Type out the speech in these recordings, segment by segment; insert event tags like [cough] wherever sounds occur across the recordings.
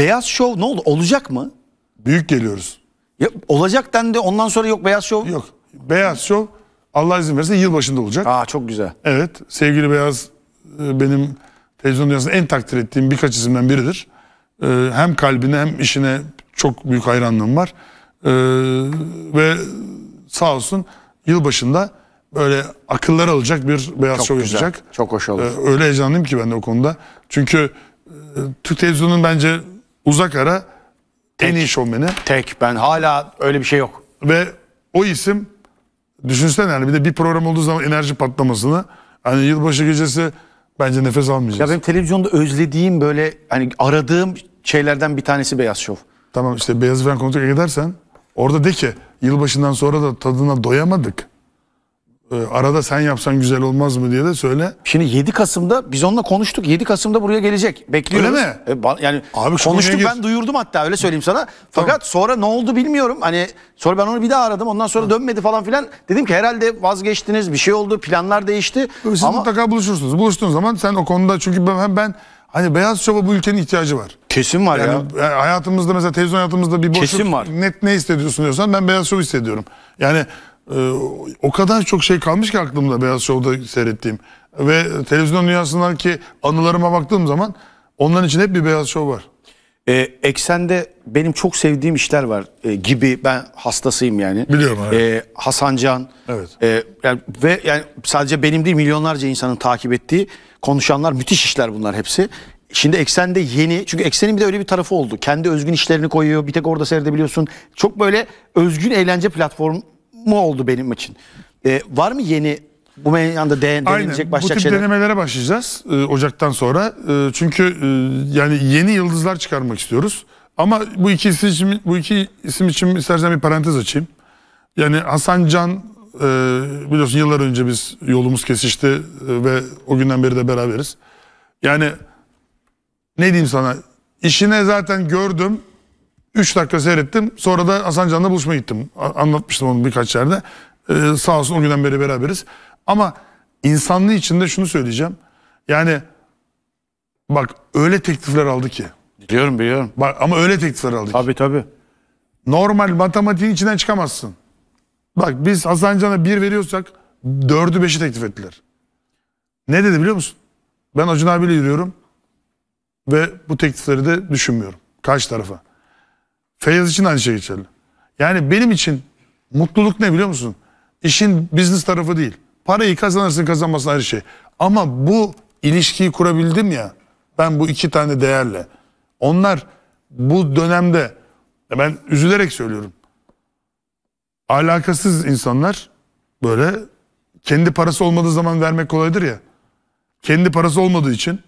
Beyaz Show, ne oldu? Olacak mı? Büyük geliyoruz. Ya, olacak dendi ondan sonra yok Beyaz Show. Yok. Beyaz Show, Allah izin verirse yılbaşında olacak. Aa çok güzel. Evet. Sevgili Beyaz e, benim televizyon dünyasında en takdir ettiğim birkaç isimden biridir. E, hem kalbine hem işine çok büyük hayranlığım var. E, ve sağ olsun yılbaşında böyle akıllar alacak bir beyaz çok güzel, yapacak. Çok hoş olur. Öyle heyecanlıyım ki ben de o konuda. Çünkü Türk televizyonunun bence uzak ara tek, en iyi şovmeni. Tek ben hala öyle bir şey yok. Ve o isim düşünsene yani bir de bir program olduğu zaman enerji patlamasını hani yılbaşı gecesi bence nefes almayacağız. Ya benim televizyonda özlediğim böyle hani aradığım şeylerden bir tanesi Beyaz Şov. Tamam işte Beyaz falan kontrol edersen orada de ki yılbaşından sonra da tadına doyamadık. Ee, arada sen yapsan güzel olmaz mı diye de söyle. Şimdi 7 Kasım'da biz onunla konuştuk. 7 Kasım'da buraya gelecek. Bekliyoruz. Öyle mi? E, yani Abi konuştuk ben duyurdum hatta öyle söyleyeyim sana. Fakat tamam. sonra ne oldu bilmiyorum. Hani sonra ben onu bir daha aradım. Ondan sonra Hı. dönmedi falan filan. Dedim ki herhalde vazgeçtiniz. Bir şey oldu. Planlar değişti. Siz Ama... mutlaka buluşursunuz. Buluştuğun zaman sen o konuda çünkü ben, ben Hani beyaz çaba bu ülkenin ihtiyacı var. Kesin var yani ya. E, hayatımızda mesela televizyon hayatımızda bir boşluk. Kesin var. Net ne hissediyorsun diyorsan ben beyaz çaba hissediyorum. Yani ee, o kadar çok şey kalmış ki aklımda Beyaz Show'da seyrettiğim. Ve televizyon dünyasındaki anılarıma baktığım zaman onların için hep bir Beyaz Show var. E, eksende benim çok sevdiğim işler var e, gibi ben hastasıyım yani. Biliyorum abi. E, ee, Hasan Can. Evet. E, yani, ve yani sadece benim değil milyonlarca insanın takip ettiği konuşanlar müthiş işler bunlar hepsi. Şimdi Eksen'de yeni çünkü Eksen'in bir de öyle bir tarafı oldu. Kendi özgün işlerini koyuyor. Bir tek orada seyredebiliyorsun. Çok böyle özgün eğlence platform mu oldu benim için? Ee, var mı yeni bu meyanda den, denilecek başka şeyler? Bu tip denemelere başlayacağız e, Ocak'tan sonra. E, çünkü e, yani yeni yıldızlar çıkarmak istiyoruz. Ama bu iki isim için, bu iki isim için istersen bir parantez açayım. Yani Hasan Can e, biliyorsun yıllar önce biz yolumuz kesişti e, ve o günden beri de beraberiz. Yani ne diyeyim sana işine zaten gördüm 3 dakika seyrettim. Sonra da Hasan Can'la buluşmaya gittim. Anlatmıştım onu birkaç yerde. Ee, sağ olsun o günden beri beraberiz. Ama insanlığı içinde şunu söyleyeceğim. Yani bak öyle teklifler aldı ki. Biliyorum biliyorum. Bak, ama öyle teklifler aldı tabii, ki. Tabii tabii. Normal matematiğin içinden çıkamazsın. Bak biz Hasan Can'a 1 veriyorsak 4'ü 5'i teklif ettiler. Ne dedi biliyor musun? Ben Acun abiyle yürüyorum ve bu teklifleri de düşünmüyorum. Kaç tarafa? Feyyaz için aynı şey geçerli. Yani benim için mutluluk ne biliyor musun? İşin business tarafı değil. Parayı kazanırsın kazanmasın ayrı şey. Ama bu ilişkiyi kurabildim ya ben bu iki tane değerle. Onlar bu dönemde ben üzülerek söylüyorum. Alakasız insanlar böyle kendi parası olmadığı zaman vermek kolaydır ya. Kendi parası olmadığı için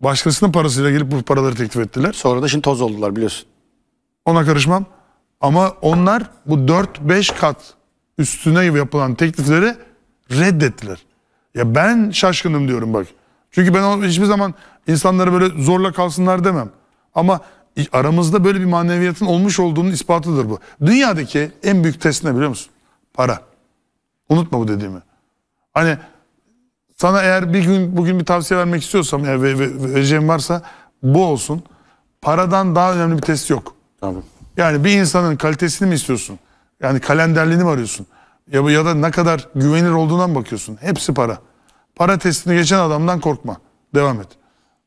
başkasının parasıyla gelip bu paraları teklif ettiler. Sonra da şimdi toz oldular biliyorsun. Ona karışmam. Ama onlar bu 4-5 kat üstüne yapılan teklifleri reddettiler. Ya ben şaşkınım diyorum bak. Çünkü ben hiçbir zaman insanlara böyle zorla kalsınlar demem. Ama aramızda böyle bir maneviyatın olmuş olduğunun ispatıdır bu. Dünyadaki en büyük test ne biliyor musun? Para. Unutma bu dediğimi. Hani sana eğer bir gün bugün bir tavsiye vermek istiyorsam eğer vereceğim varsa bu olsun. Paradan daha önemli bir test yok. Tamam. Yani bir insanın kalitesini mi istiyorsun? Yani kalenderliğini mi arıyorsun? Ya, ya da ne kadar güvenir olduğuna mı bakıyorsun? Hepsi para. Para testini geçen adamdan korkma. Devam et.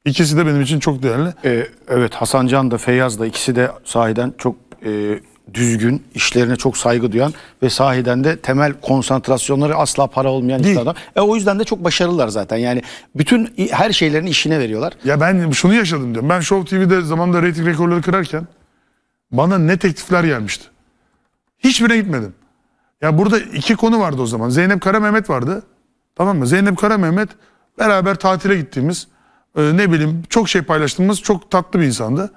İkisi de benim için çok değerli. Ee, evet Hasan Can da Feyyaz da ikisi de sahiden çok e, düzgün, işlerine çok saygı duyan ve sahiden de temel konsantrasyonları asla para olmayan Değil. adam. E, o yüzden de çok başarılılar zaten. Yani bütün her şeylerini işine veriyorlar. Ya ben şunu yaşadım diyorum. Ben Show TV'de zamanında reyting rekorları kırarken bana ne teklifler gelmişti. Hiçbirine gitmedim. Ya burada iki konu vardı o zaman. Zeynep Kara Mehmet vardı. Tamam mı? Zeynep Kara Mehmet beraber tatile gittiğimiz e, ne bileyim çok şey paylaştığımız çok tatlı bir insandı.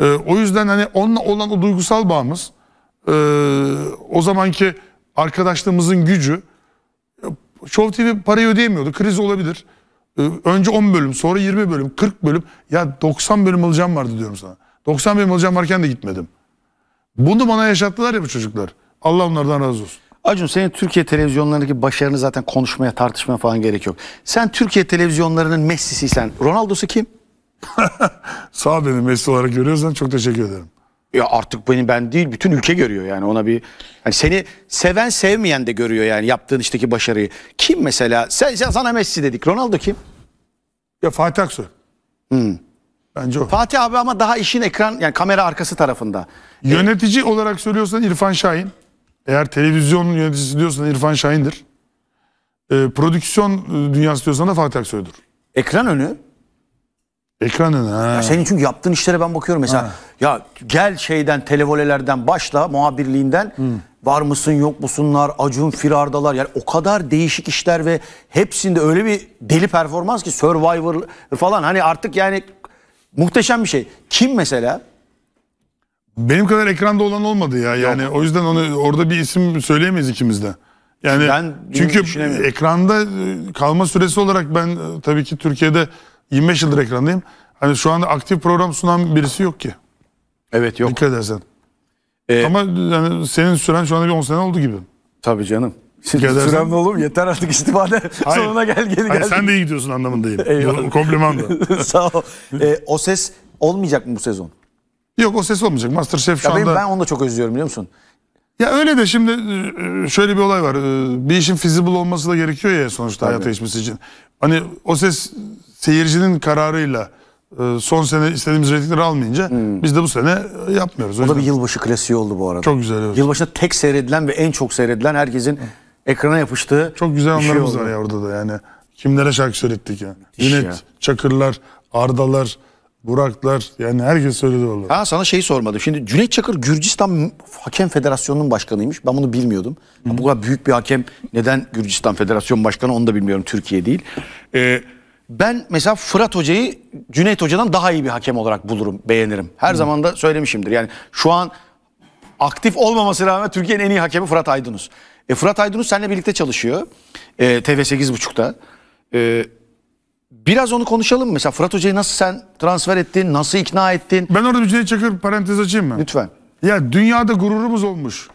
E, o yüzden hani onunla olan o duygusal bağımız e, o zamanki arkadaşlığımızın gücü Show TV parayı ödeyemiyordu. Kriz olabilir. Önce 10 bölüm, sonra 20 bölüm, 40 bölüm. Ya 90 bölüm alacağım vardı diyorum sana. 90 bölüm alacağım varken de gitmedim. Bunu bana yaşattılar ya bu çocuklar. Allah onlardan razı olsun. Acun senin Türkiye televizyonlarındaki başarını zaten konuşmaya tartışmaya falan gerek yok. Sen Türkiye televizyonlarının Messi'siysen Ronaldo'su kim? [laughs] Sağ beni Messi olarak görüyorsan çok teşekkür ederim. Ya artık beni ben değil bütün ülke görüyor yani ona bir yani seni seven sevmeyen de görüyor yani yaptığın işteki başarıyı. Kim mesela sen, sen sana Messi dedik Ronaldo kim? Ya Fatih Aksoy. Hmm. Bence o. Fatih abi ama daha işin ekran yani kamera arkası tarafında. Ee, Yönetici olarak söylüyorsan İrfan Şahin. Eğer televizyonun yöneticisi diyorsan İrfan Şahin'dir. Ee, e, prodüksiyon dünyası diyorsan da Fatih Aksoy'dur. Ekran önü Ekranın ha. Ya senin çünkü yaptığın işlere ben bakıyorum mesela. Ha. Ya gel şeyden televolelerden başla muhabirliğinden Hı. var mısın yok musunlar Acun Firardalar yani o kadar değişik işler ve hepsinde öyle bir deli performans ki Survivor falan hani artık yani Muhteşem bir şey. Kim mesela? Benim kadar ekranda olan olmadı ya. Yani Yok. o yüzden onu orada bir isim söyleyemeyiz ikimiz de. Yani ben çünkü ekranda e, kalma süresi olarak ben e, tabii ki Türkiye'de 25 yıldır ekrandayım. Hani şu anda aktif program sunan birisi yok ki. Evet yok. Dikkat edersen. Ee, Ama yani senin süren şu anda bir 10 sene oldu gibi. Tabii canım. Şimdi Gezersen... sürem oğlum yeter artık istifade [laughs] hayır, sonuna gel gel. Hayır, sen de iyi gidiyorsun anlamındayım. Eyvallah. Kompliman da. [laughs] Sağ ol. E, o ses olmayacak mı bu sezon? Yok o ses olmayacak. Masterchef şu ya anda... Ben onu da çok özlüyorum biliyor musun? Ya öyle de şimdi e, e, şöyle bir olay var. E, bir işin feasible olması da gerekiyor ya sonuçta Tabii. hayata geçmesi için. Hani o ses seyircinin kararıyla son sene istediğimiz reytingleri almayınca hmm. biz de bu sene yapmıyoruz. O, o da bir yılbaşı klasiği oldu bu arada. Çok güzel. Evet. Yılbaşında tek seyredilen ve en çok seyredilen herkesin... Hmm ekrana yapıştığı Çok güzel şey anlarımız oldu. var ya orada da yani. Kimlere şarkı söylettik yani. Müthiş ya. Çakırlar, Ardalar, Buraklar yani herkes söyledi vallahi. Ha sana şeyi sormadım. Şimdi Cüneyt Çakır Gürcistan Hakem Federasyonu'nun başkanıymış. Ben bunu bilmiyordum. Hı. Bu kadar büyük bir hakem neden Gürcistan federasyonu Başkanı onu da bilmiyorum. Türkiye değil. Ee, ben mesela Fırat Hoca'yı Cüneyt Hoca'dan daha iyi bir hakem olarak bulurum, beğenirim. Her -hı. Hmm. zaman da söylemişimdir. Yani şu an aktif olmaması rağmen Türkiye'nin en iyi hakemi Fırat Aydınus. E, Fırat Aydınus seninle birlikte çalışıyor. E, TV8.5'ta. E, biraz onu konuşalım Mesela Fırat Hoca'yı nasıl sen transfer ettin? Nasıl ikna ettin? Ben orada bir Cüneyt Çakır parantez açayım mı? Lütfen. Ya dünyada gururumuz olmuş.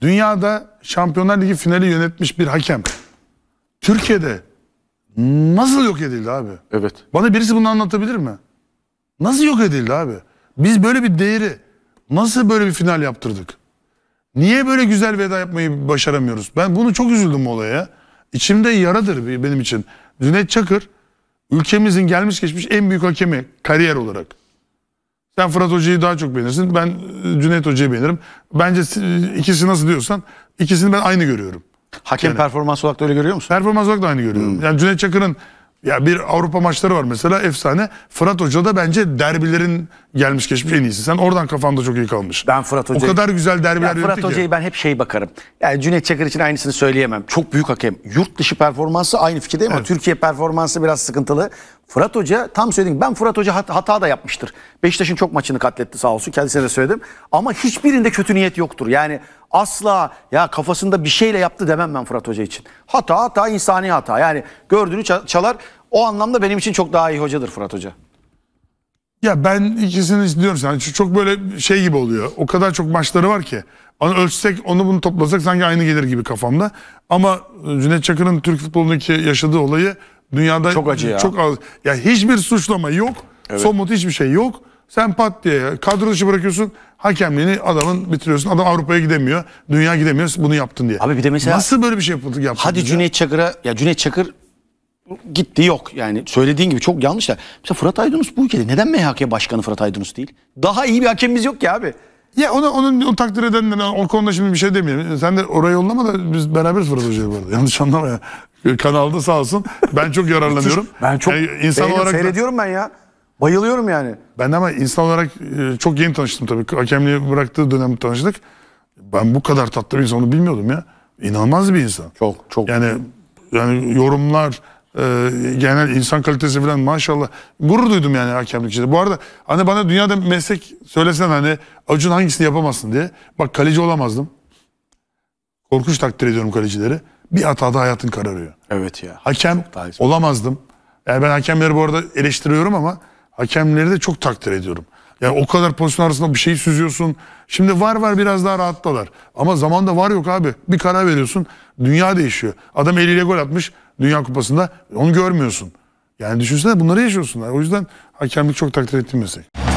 Dünyada Şampiyonlar Ligi finali yönetmiş bir hakem. Türkiye'de nasıl yok edildi abi? Evet. Bana birisi bunu anlatabilir mi? Nasıl yok edildi abi? Biz böyle bir değeri nasıl böyle bir final yaptırdık? Niye böyle güzel veda yapmayı başaramıyoruz? Ben bunu çok üzüldüm olaya. İçimde yaradır benim için. Cüneyt Çakır ülkemizin gelmiş geçmiş en büyük hakemi kariyer olarak. Sen Fırat Hoca'yı daha çok beğenirsin. Ben e, Cüneyt Hoca'yı beğenirim. Bence e, ikisi nasıl diyorsan ikisini ben aynı görüyorum. Hakem yani, performans olarak da öyle görüyor musun? Performans olarak da aynı görüyorum. Hmm. Yani Cüneyt Çakır'ın ya bir Avrupa maçları var mesela efsane. Fırat Hoca da bence derbilerin gelmiş geçmiş en iyisi. Sen oradan kafanda çok iyi kalmış. Ben Fırat Hoca'yı... O kadar güzel derbiler yönetti Fırat Hoca'yı ben hep şey bakarım. Yani Cüneyt Çakır için aynısını söyleyemem. Çok büyük hakem. Yurt dışı performansı aynı fikirdeyim evet. Türkiye performansı biraz sıkıntılı. Fırat Hoca tam söyledim. Ben Fırat Hoca hata da yapmıştır. Beşiktaş'ın çok maçını katletti sağ olsun. Kendisine de söyledim. Ama hiçbirinde kötü niyet yoktur. Yani asla ya kafasında bir şeyle yaptı demem ben Fırat Hoca için. Hata hata insani hata. Yani gördüğünü çalar. O anlamda benim için çok daha iyi hocadır Fırat Hoca. Ya ben ikisini izliyorum. Yani çok böyle şey gibi oluyor. O kadar çok maçları var ki. Onu hani ölçsek, onu bunu toplasak sanki aynı gelir gibi kafamda. Ama Cüneyt Çakır'ın Türk futbolundaki yaşadığı olayı Dünyada çok acı ya. Çok az. Ya hiçbir suçlama yok. Evet. Somut hiçbir şey yok. Sen pat diye kadro dışı bırakıyorsun. Hakemliğini adamın bitiriyorsun. Adam Avrupa'ya gidemiyor. Dünya gidemiyor. Bunu yaptın diye. Abi bir de mesela nasıl böyle bir şey yapıldı yaptın? Hadi Cüneyt Çakır'a ya Cüneyt Çakır gitti yok. Yani söylediğin gibi çok yanlış ya. Mesela Fırat Aydınus bu ülkede neden MHK Başkanı Fırat Aydınus değil? Daha iyi bir hakemimiz yok ki abi. Ya ona onun onu takdir edenler o konuda şimdi bir şey demiyorum. Sen de oraya yollama da biz beraber Fırat Hoca'ya bu arada. Yanlış anlama ya. Ee, kanalda sağ olsun. Ben çok yararlanıyorum. ben çok yani insan olarak seyrediyorum ben ya. Bayılıyorum yani. Ben de ama insan olarak e, çok yeni tanıştım tabii. Hakemliği bıraktığı dönem tanıştık. Ben bu kadar tatlı bir insanı bilmiyordum ya. İnanılmaz bir insan. Çok çok. Yani yani yorumlar, e, genel insan kalitesi falan maşallah. Gurur duydum yani hakemlik içinde. Bu arada hani bana dünyada meslek söylesen hani Acun hangisini yapamazsın diye. Bak kaleci olamazdım. Korkunç takdir ediyorum kalecileri. Bir hatada hayatın kararıyor. Evet ya. Hakem olamazdım. Yani ben hakemleri bu arada eleştiriyorum ama hakemleri de çok takdir ediyorum. Yani o kadar pozisyon arasında bir şey süzüyorsun. Şimdi var var biraz daha rahattalar. Ama zamanda var yok abi. Bir karar veriyorsun. Dünya değişiyor. Adam eliyle gol atmış Dünya Kupası'nda. Onu görmüyorsun. Yani düşünsene bunları yaşıyorsunlar. O yüzden hakemlik çok takdir ettiğim meslek.